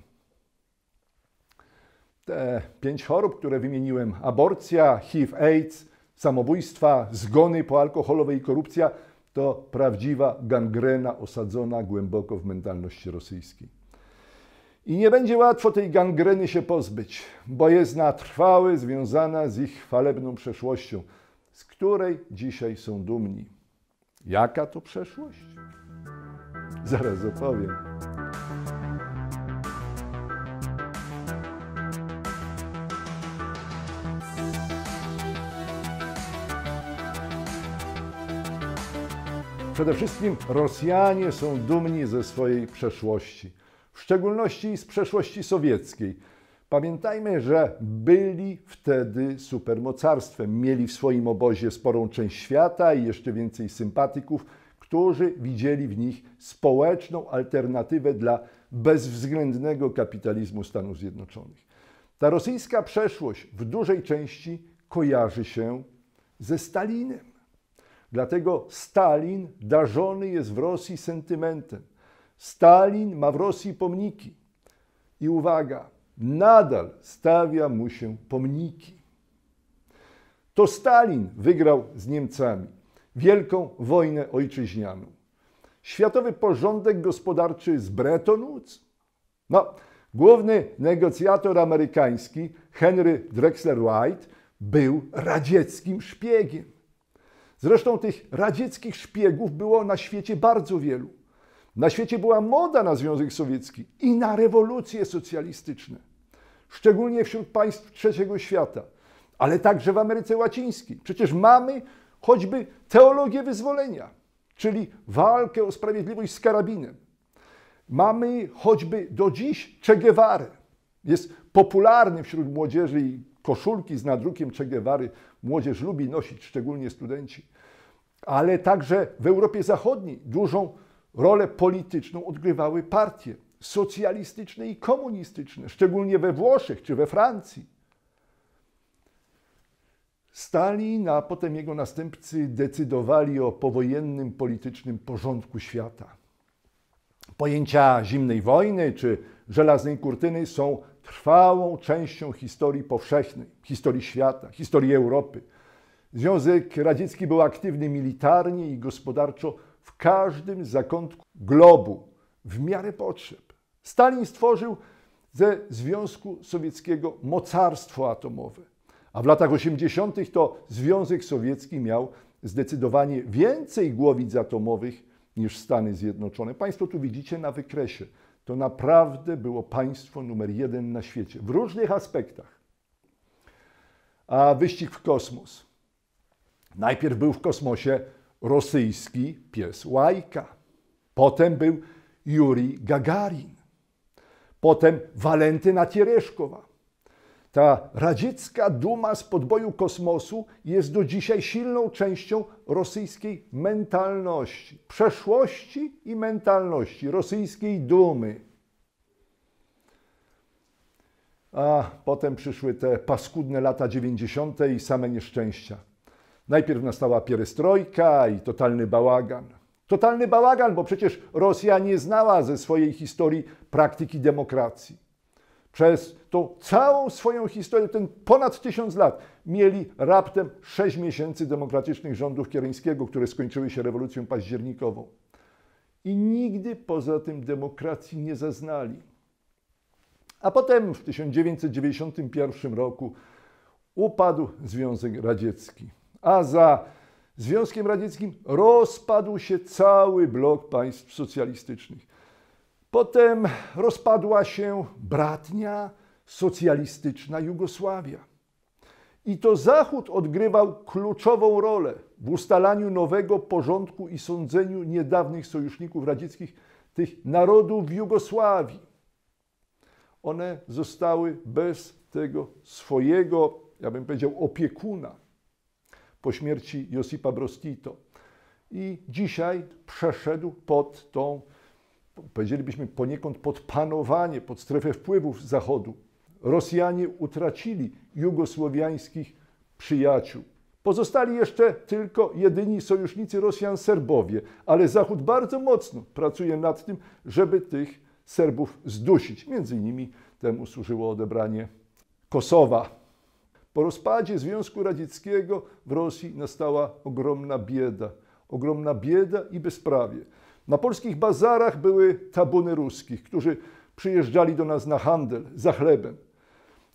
Te pięć chorób, które wymieniłem aborcja, HIV, AIDS, samobójstwa, zgony poalkoholowe i korupcja to prawdziwa gangrena osadzona głęboko w mentalności rosyjskiej. I nie będzie łatwo tej gangreny się pozbyć, bo jest na trwały związana z ich chwalebną przeszłością, z której dzisiaj są dumni. Jaka to przeszłość? Zaraz opowiem. Przede wszystkim Rosjanie są dumni ze swojej przeszłości w szczególności z przeszłości sowieckiej. Pamiętajmy, że byli wtedy supermocarstwem. Mieli w swoim obozie sporą część świata i jeszcze więcej sympatyków, którzy widzieli w nich społeczną alternatywę dla bezwzględnego kapitalizmu Stanów Zjednoczonych. Ta rosyjska przeszłość w dużej części kojarzy się ze Stalinem. Dlatego Stalin darzony jest w Rosji sentymentem Stalin ma w Rosji pomniki. I uwaga, nadal stawia mu się pomniki. To Stalin wygrał z Niemcami wielką wojnę ojczyźnianą. Światowy porządek gospodarczy z Bretton Woods? No, główny negocjator amerykański Henry Drexler White był radzieckim szpiegiem. Zresztą tych radzieckich szpiegów było na świecie bardzo wielu. Na świecie była moda na Związek Sowiecki i na rewolucje socjalistyczne, szczególnie wśród państw trzeciego świata, ale także w Ameryce Łacińskiej. Przecież mamy choćby teologię wyzwolenia, czyli walkę o sprawiedliwość z karabinem. Mamy choćby do dziś Che Guevara. Jest popularny wśród młodzieży i koszulki z nadrukiem Che Guevary młodzież lubi nosić, szczególnie studenci. Ale także w Europie Zachodniej dużą rolę polityczną odgrywały partie socjalistyczne i komunistyczne, szczególnie we Włoszech czy we Francji. Stalin, a potem jego następcy decydowali o powojennym politycznym porządku świata. Pojęcia zimnej wojny czy żelaznej kurtyny są trwałą częścią historii powszechnej, historii świata, historii Europy. Związek Radziecki był aktywny militarnie i gospodarczo w każdym zakątku globu w miarę potrzeb. Stalin stworzył ze Związku Sowieckiego mocarstwo atomowe, a w latach 80. to Związek Sowiecki miał zdecydowanie więcej głowic atomowych niż Stany Zjednoczone. Państwo tu widzicie na wykresie. To naprawdę było państwo numer jeden na świecie w różnych aspektach. A wyścig w kosmos. Najpierw był w kosmosie rosyjski pies Łajka. Potem był Juri Gagarin. Potem Walentyna Tiereszkowa. Ta radziecka duma z podboju kosmosu jest do dzisiaj silną częścią rosyjskiej mentalności, przeszłości i mentalności, rosyjskiej dumy. A potem przyszły te paskudne lata 90. i same nieszczęścia. Najpierw nastała pierestrojka i totalny bałagan. Totalny bałagan, bo przecież Rosja nie znała ze swojej historii praktyki demokracji. Przez tą całą swoją historię, ten ponad tysiąc lat, mieli raptem sześć miesięcy demokratycznych rządów Kieryńskiego, które skończyły się rewolucją październikową. I nigdy poza tym demokracji nie zaznali. A potem w 1991 roku upadł Związek Radziecki a za Związkiem Radzieckim rozpadł się cały blok państw socjalistycznych. Potem rozpadła się bratnia socjalistyczna Jugosławia. I to Zachód odgrywał kluczową rolę w ustalaniu nowego porządku i sądzeniu niedawnych sojuszników radzieckich, tych narodów w Jugosławii. One zostały bez tego swojego, ja bym powiedział, opiekuna po śmierci Josipa Brostito. I dzisiaj przeszedł pod tą, powiedzielibyśmy poniekąd pod panowanie, pod strefę wpływów Zachodu. Rosjanie utracili jugosłowiańskich przyjaciół. Pozostali jeszcze tylko jedyni sojusznicy Rosjan Serbowie, ale Zachód bardzo mocno pracuje nad tym, żeby tych Serbów zdusić. Między innymi temu służyło odebranie Kosowa po rozpadzie Związku Radzieckiego w Rosji nastała ogromna bieda. Ogromna bieda i bezprawie. Na polskich bazarach były tabuny ruskich, którzy przyjeżdżali do nas na handel za chlebem.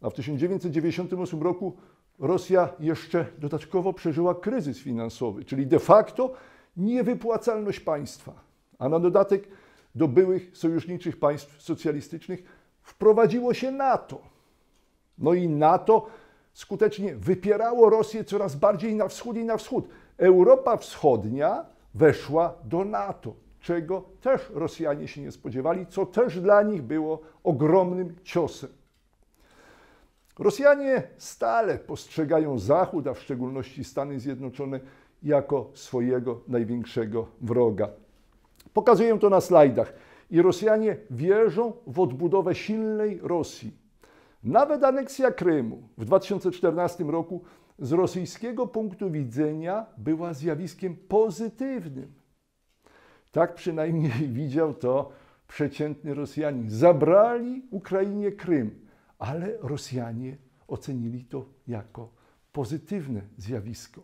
A w 1998 roku Rosja jeszcze dodatkowo przeżyła kryzys finansowy, czyli de facto niewypłacalność państwa. A na dodatek do byłych sojuszniczych państw socjalistycznych wprowadziło się NATO. No i NATO skutecznie wypierało Rosję coraz bardziej na wschód i na wschód. Europa Wschodnia weszła do NATO, czego też Rosjanie się nie spodziewali, co też dla nich było ogromnym ciosem. Rosjanie stale postrzegają Zachód, a w szczególności Stany Zjednoczone, jako swojego największego wroga. Pokazuję to na slajdach. I Rosjanie wierzą w odbudowę silnej Rosji, nawet aneksja Krymu w 2014 roku z rosyjskiego punktu widzenia była zjawiskiem pozytywnym. Tak przynajmniej widział to przeciętny Rosjanin. Zabrali Ukrainie Krym, ale Rosjanie ocenili to jako pozytywne zjawisko.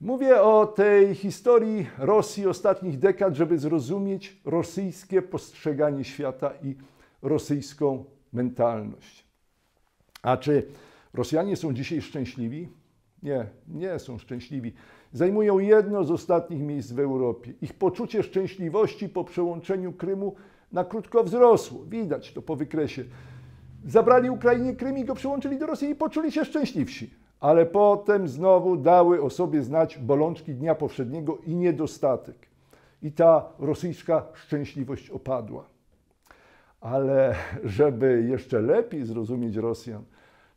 Mówię o tej historii Rosji ostatnich dekad, żeby zrozumieć rosyjskie postrzeganie świata i rosyjską mentalność. A czy Rosjanie są dzisiaj szczęśliwi? Nie, nie są szczęśliwi. Zajmują jedno z ostatnich miejsc w Europie. Ich poczucie szczęśliwości po przełączeniu Krymu na krótko wzrosło. Widać to po wykresie. Zabrali Ukrainie Krym i go przyłączyli do Rosji i poczuli się szczęśliwsi. Ale potem znowu dały o sobie znać bolączki dnia powszedniego i niedostatek. I ta rosyjska szczęśliwość opadła. Ale żeby jeszcze lepiej zrozumieć Rosjan,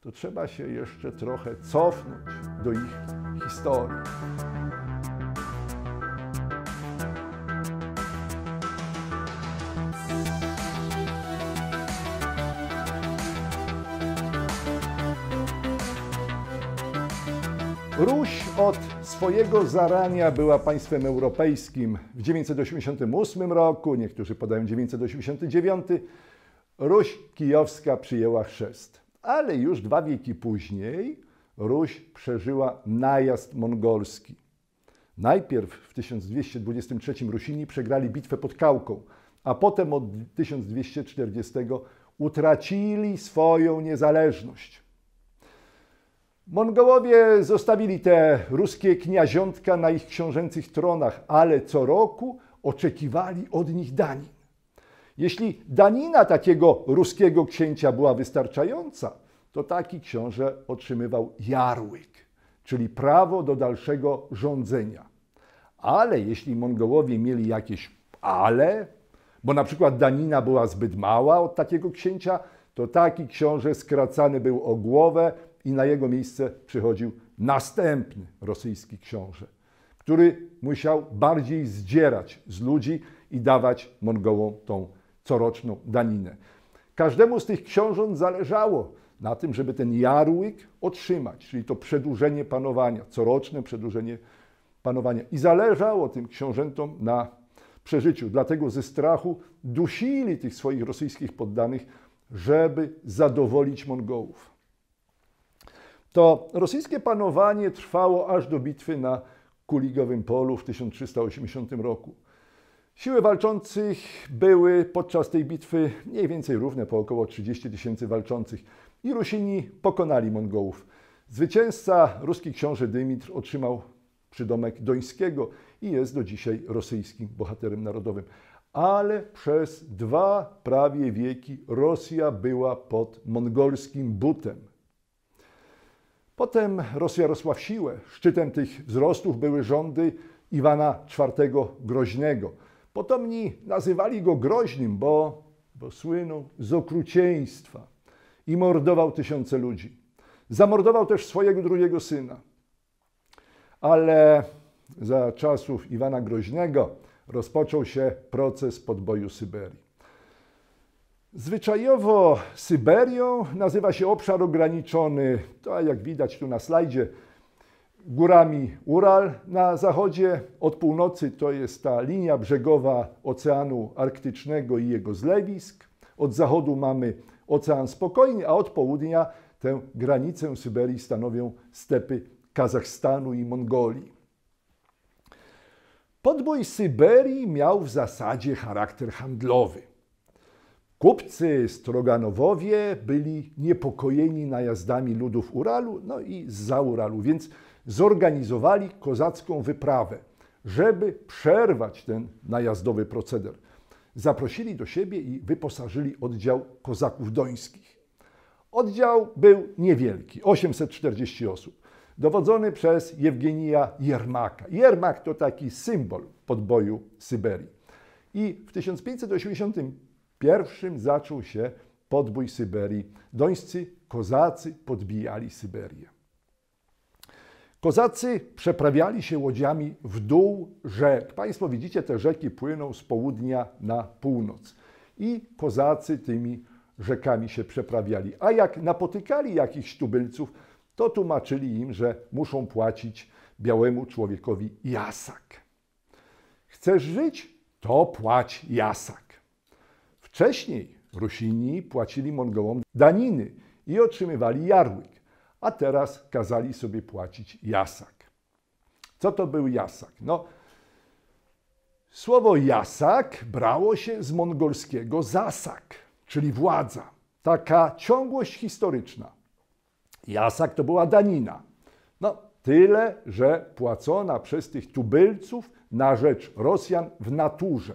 to trzeba się jeszcze trochę cofnąć do ich historii. Ruś od swojego zarania była państwem europejskim. W 988 roku, niektórzy podają 989, Ruś Kijowska przyjęła chrzest. Ale już dwa wieki później Ruś przeżyła najazd mongolski. Najpierw w 1223 Rusini przegrali bitwę pod Kałką, a potem od 1240 utracili swoją niezależność. Mongołowie zostawili te ruskie kniaziątka na ich książęcych tronach, ale co roku oczekiwali od nich danin. Jeśli danina takiego ruskiego księcia była wystarczająca, to taki książę otrzymywał jarłyk, czyli prawo do dalszego rządzenia. Ale jeśli Mongołowie mieli jakieś ale, bo na przykład danina była zbyt mała od takiego księcia, to taki książę skracany był o głowę i na jego miejsce przychodził następny rosyjski książę, który musiał bardziej zdzierać z ludzi i dawać Mongołom tą coroczną daninę. Każdemu z tych książąt zależało na tym, żeby ten jarłyk otrzymać, czyli to przedłużenie panowania, coroczne przedłużenie panowania. I zależało tym książętom na przeżyciu. Dlatego ze strachu dusili tych swoich rosyjskich poddanych, żeby zadowolić Mongołów to rosyjskie panowanie trwało aż do bitwy na Kuligowym Polu w 1380 roku. Siły walczących były podczas tej bitwy mniej więcej równe, po około 30 tysięcy walczących i Rusini pokonali Mongołów. Zwycięzca, ruski książę Dymitr, otrzymał przydomek Dońskiego i jest do dzisiaj rosyjskim bohaterem narodowym. Ale przez dwa prawie wieki Rosja była pod mongolskim butem. Potem Rosja rosła w siłę. Szczytem tych wzrostów były rządy Iwana IV Groźnego. Potomni nazywali go groźnym, bo, bo słynął z okrucieństwa i mordował tysiące ludzi. Zamordował też swojego drugiego syna. Ale za czasów Iwana Groźnego rozpoczął się proces podboju Syberii. Zwyczajowo Syberią nazywa się obszar ograniczony, to jak widać tu na slajdzie, górami Ural na zachodzie, od północy to jest ta linia brzegowa Oceanu Arktycznego i jego zlewisk, od zachodu mamy Ocean Spokojny, a od południa tę granicę Syberii stanowią stepy Kazachstanu i Mongolii. Podbój Syberii miał w zasadzie charakter handlowy. Kupcy Stroganowowie byli niepokojeni najazdami ludów Uralu, no i za Uralu, więc zorganizowali kozacką wyprawę, żeby przerwać ten najazdowy proceder. Zaprosili do siebie i wyposażyli oddział kozaków dońskich. Oddział był niewielki, 840 osób, dowodzony przez Jewgenija Jermaka. Jermak to taki symbol podboju Syberii. I w 1580 Pierwszym zaczął się podbój Syberii. Dońscy kozacy podbijali Syberię. Kozacy przeprawiali się łodziami w dół rzek. Państwo widzicie, te rzeki płyną z południa na północ. I kozacy tymi rzekami się przeprawiali. A jak napotykali jakichś tubylców, to tłumaczyli im, że muszą płacić białemu człowiekowi jasak. Chcesz żyć? To płać jasak. Wcześniej Rusini płacili Mongołom daniny i otrzymywali jarłyk, a teraz kazali sobie płacić jasak. Co to był jasak? No, słowo jasak brało się z mongolskiego zasak, czyli władza. Taka ciągłość historyczna. Jasak to była danina. No, tyle, że płacona przez tych tubylców na rzecz Rosjan w naturze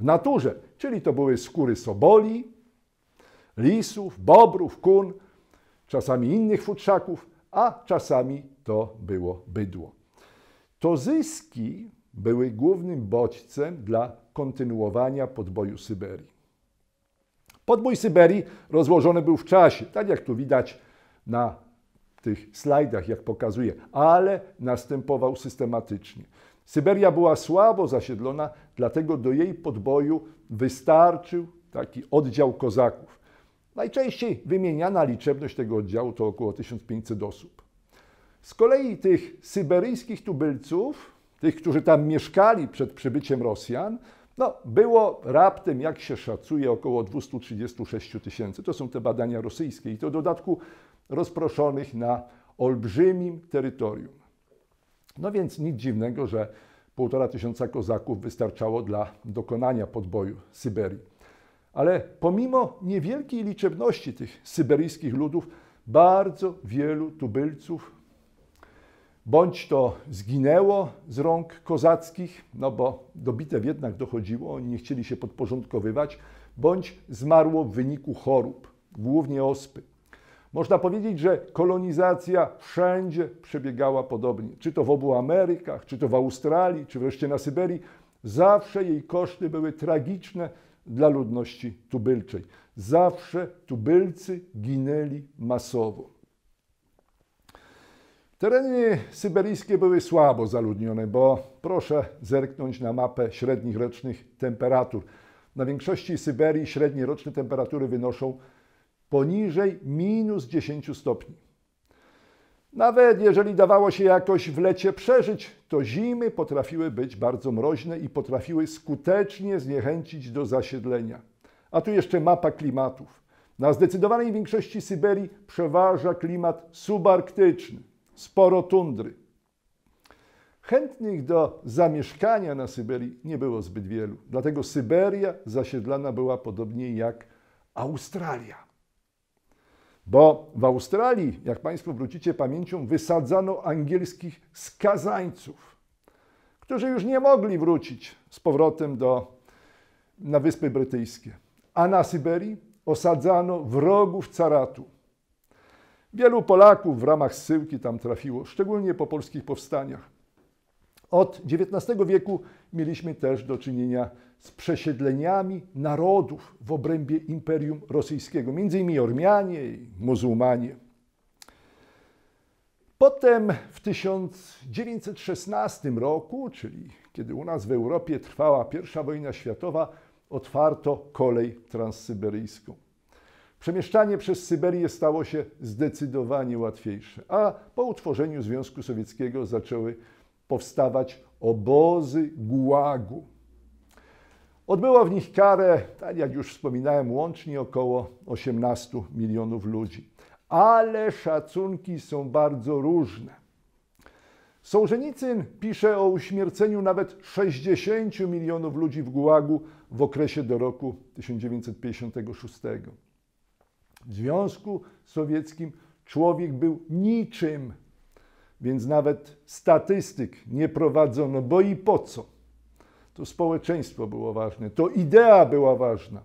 w naturze, czyli to były skóry soboli, lisów, bobrów, kun, czasami innych futrzaków, a czasami to było bydło. To zyski były głównym bodźcem dla kontynuowania podboju Syberii. Podbój Syberii rozłożony był w czasie, tak jak tu widać na tych slajdach, jak pokazuję, ale następował systematycznie. Syberia była słabo zasiedlona, dlatego do jej podboju wystarczył taki oddział kozaków. Najczęściej wymieniana liczebność tego oddziału to około 1500 osób. Z kolei tych syberyjskich tubylców, tych, którzy tam mieszkali przed przybyciem Rosjan, no, było raptem, jak się szacuje, około 236 tysięcy. To są te badania rosyjskie i to w dodatku rozproszonych na olbrzymim terytorium. No więc nic dziwnego, że półtora tysiąca kozaków wystarczało dla dokonania podboju Syberii. Ale pomimo niewielkiej liczebności tych syberyjskich ludów, bardzo wielu tubylców bądź to zginęło z rąk kozackich, no bo do bitew jednak dochodziło, oni nie chcieli się podporządkowywać, bądź zmarło w wyniku chorób, głównie ospy. Można powiedzieć, że kolonizacja wszędzie przebiegała podobnie. Czy to w obu Amerykach, czy to w Australii, czy wreszcie na Syberii. Zawsze jej koszty były tragiczne dla ludności tubylczej. Zawsze tubylcy ginęli masowo. Tereny syberyjskie były słabo zaludnione, bo proszę zerknąć na mapę średnich rocznych temperatur. Na większości Syberii średnie roczne temperatury wynoszą poniżej minus 10 stopni. Nawet jeżeli dawało się jakoś w lecie przeżyć, to zimy potrafiły być bardzo mroźne i potrafiły skutecznie zniechęcić do zasiedlenia. A tu jeszcze mapa klimatów. Na zdecydowanej większości Syberii przeważa klimat subarktyczny, sporo tundry. Chętnych do zamieszkania na Syberii nie było zbyt wielu, dlatego Syberia zasiedlana była podobnie jak Australia. Bo w Australii, jak Państwo wrócicie pamięcią, wysadzano angielskich skazańców, którzy już nie mogli wrócić z powrotem do, na Wyspy Brytyjskie. A na Syberii osadzano wrogów caratu. Wielu Polaków w ramach syłki tam trafiło, szczególnie po polskich powstaniach. Od XIX wieku mieliśmy też do czynienia z z przesiedleniami narodów w obrębie Imperium Rosyjskiego, między innymi Ormianie i muzułmanie. Potem w 1916 roku, czyli kiedy u nas w Europie trwała I wojna światowa, otwarto kolej transsyberyjską. Przemieszczanie przez Syberię stało się zdecydowanie łatwiejsze, a po utworzeniu Związku Sowieckiego zaczęły powstawać obozy gułagu, Odbyło w nich karę, tak jak już wspominałem, łącznie około 18 milionów ludzi. Ale szacunki są bardzo różne. Sołżenicyn pisze o uśmierceniu nawet 60 milionów ludzi w Gułagu w okresie do roku 1956. W Związku Sowieckim człowiek był niczym, więc nawet statystyk nie prowadzono, bo i po co? to społeczeństwo było ważne, to idea była ważna,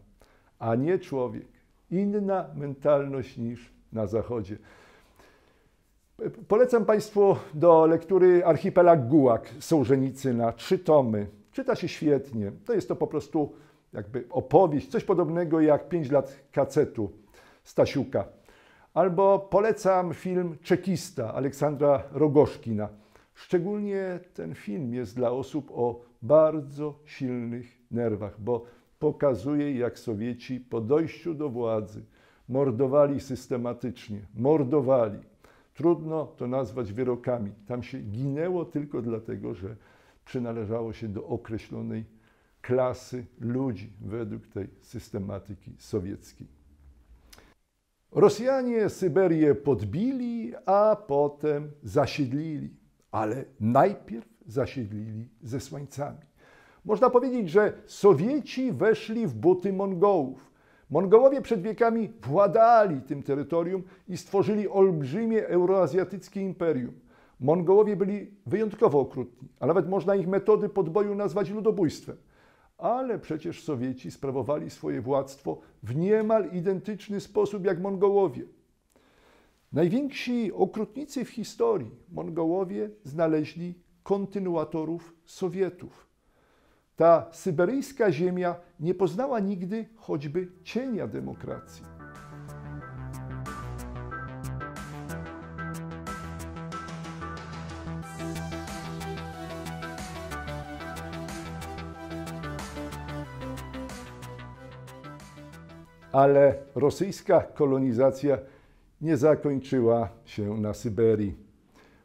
a nie człowiek. Inna mentalność niż na Zachodzie. Polecam Państwu do lektury Archipelag Gułak Sołżenicyna, trzy tomy. Czyta się świetnie. To jest to po prostu jakby opowieść, coś podobnego jak Pięć lat kacetu Stasiuka. Albo polecam film Czekista Aleksandra Rogoszkina. Szczególnie ten film jest dla osób o bardzo silnych nerwach, bo pokazuje, jak Sowieci po dojściu do władzy mordowali systematycznie, mordowali. Trudno to nazwać wyrokami. Tam się ginęło tylko dlatego, że przynależało się do określonej klasy ludzi według tej systematyki sowieckiej. Rosjanie Syberię podbili, a potem zasiedlili, ale najpierw zasiedlili ze Słońcami. Można powiedzieć, że Sowieci weszli w buty Mongołów. Mongołowie przed wiekami władali tym terytorium i stworzyli olbrzymie euroazjatyckie imperium. Mongołowie byli wyjątkowo okrutni, a nawet można ich metody podboju nazwać ludobójstwem. Ale przecież Sowieci sprawowali swoje władztwo w niemal identyczny sposób jak Mongołowie. Najwięksi okrutnicy w historii, Mongołowie, znaleźli kontynuatorów Sowietów. Ta syberyjska ziemia nie poznała nigdy choćby cienia demokracji. ale rosyjska kolonizacja nie zakończyła się na Syberii.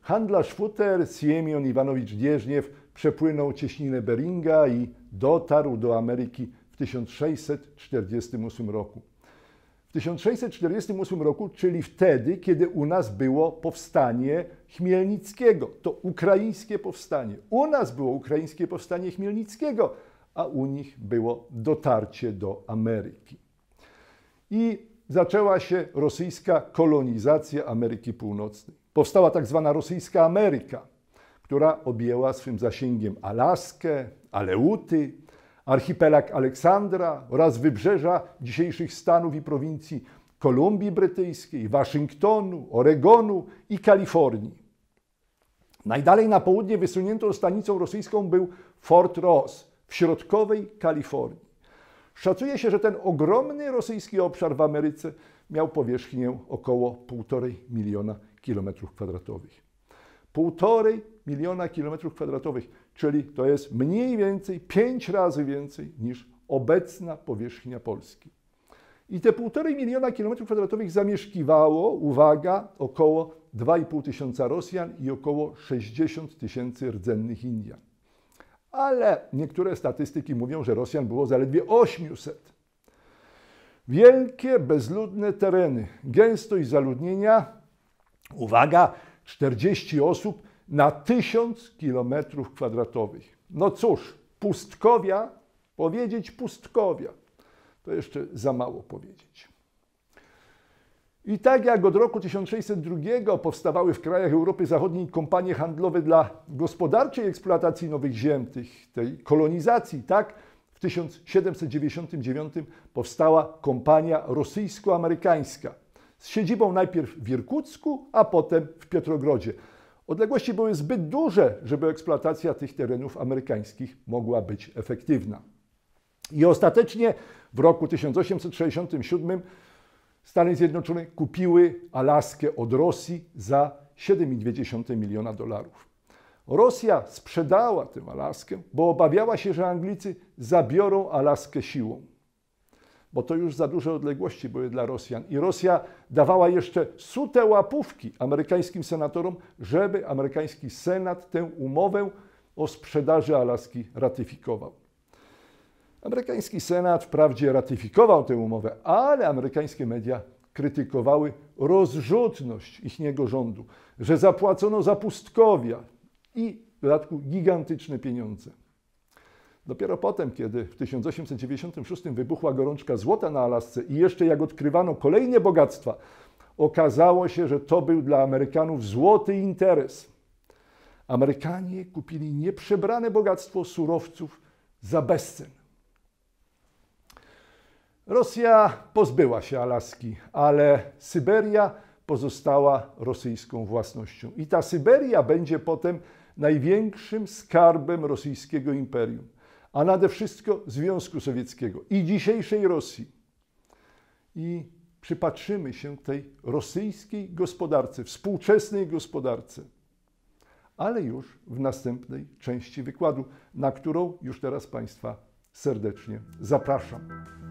Handlarz futer Siemion Iwanowicz Dzieżniew przepłynął cieśninę Beringa i dotarł do Ameryki w 1648 roku. W 1648 roku, czyli wtedy, kiedy u nas było powstanie Chmielnickiego, to ukraińskie powstanie. U nas było ukraińskie powstanie Chmielnickiego, a u nich było dotarcie do Ameryki. I zaczęła się rosyjska kolonizacja Ameryki Północnej. Powstała tak zwana rosyjska Ameryka, która objęła swym zasięgiem Alaskę, Aleuty, archipelag Aleksandra oraz wybrzeża dzisiejszych Stanów i prowincji Kolumbii Brytyjskiej, Waszyngtonu, Oregonu i Kalifornii. Najdalej na południe wysuniętą stanicą rosyjską był Fort Ross w środkowej Kalifornii. Szacuje się, że ten ogromny rosyjski obszar w Ameryce miał powierzchnię około 1,5 miliona kilometrów kwadratowych. Półtorej miliona kilometrów kwadratowych, czyli to jest mniej więcej pięć razy więcej niż obecna powierzchnia Polski. I te półtorej miliona kilometrów kwadratowych zamieszkiwało, uwaga, około 2,5 tysiąca Rosjan i około 60 tysięcy rdzennych Indian. Ale niektóre statystyki mówią, że Rosjan było zaledwie 800. Wielkie, bezludne tereny, gęstość zaludnienia Uwaga, 40 osób na 1000 kilometrów kwadratowych. No cóż, pustkowia, powiedzieć pustkowia, to jeszcze za mało powiedzieć. I tak jak od roku 1602 powstawały w krajach Europy Zachodniej kompanie handlowe dla gospodarczej eksploatacji nowych ziem, tych, tej kolonizacji, tak w 1799 powstała kompania rosyjsko-amerykańska z siedzibą najpierw w Irkucku, a potem w Piotrogrodzie. Odległości były zbyt duże, żeby eksploatacja tych terenów amerykańskich mogła być efektywna. I ostatecznie w roku 1867 Stany Zjednoczone kupiły Alaskę od Rosji za 7,2 miliona dolarów. Rosja sprzedała tę Alaskę, bo obawiała się, że Anglicy zabiorą Alaskę siłą bo to już za duże odległości były dla Rosjan. I Rosja dawała jeszcze sute łapówki amerykańskim senatorom, żeby amerykański senat tę umowę o sprzedaży Alaski ratyfikował. Amerykański senat wprawdzie ratyfikował tę umowę, ale amerykańskie media krytykowały rozrzutność ichniego rządu, że zapłacono za pustkowia i w dodatku gigantyczne pieniądze. Dopiero potem, kiedy w 1896 wybuchła gorączka złota na Alasce i jeszcze jak odkrywano kolejne bogactwa, okazało się, że to był dla Amerykanów złoty interes. Amerykanie kupili nieprzebrane bogactwo surowców za bezcen. Rosja pozbyła się Alaski, ale Syberia pozostała rosyjską własnością. I ta Syberia będzie potem największym skarbem rosyjskiego imperium a nade wszystko Związku Sowieckiego i dzisiejszej Rosji. I przypatrzymy się tej rosyjskiej gospodarce, współczesnej gospodarce, ale już w następnej części wykładu, na którą już teraz Państwa serdecznie zapraszam.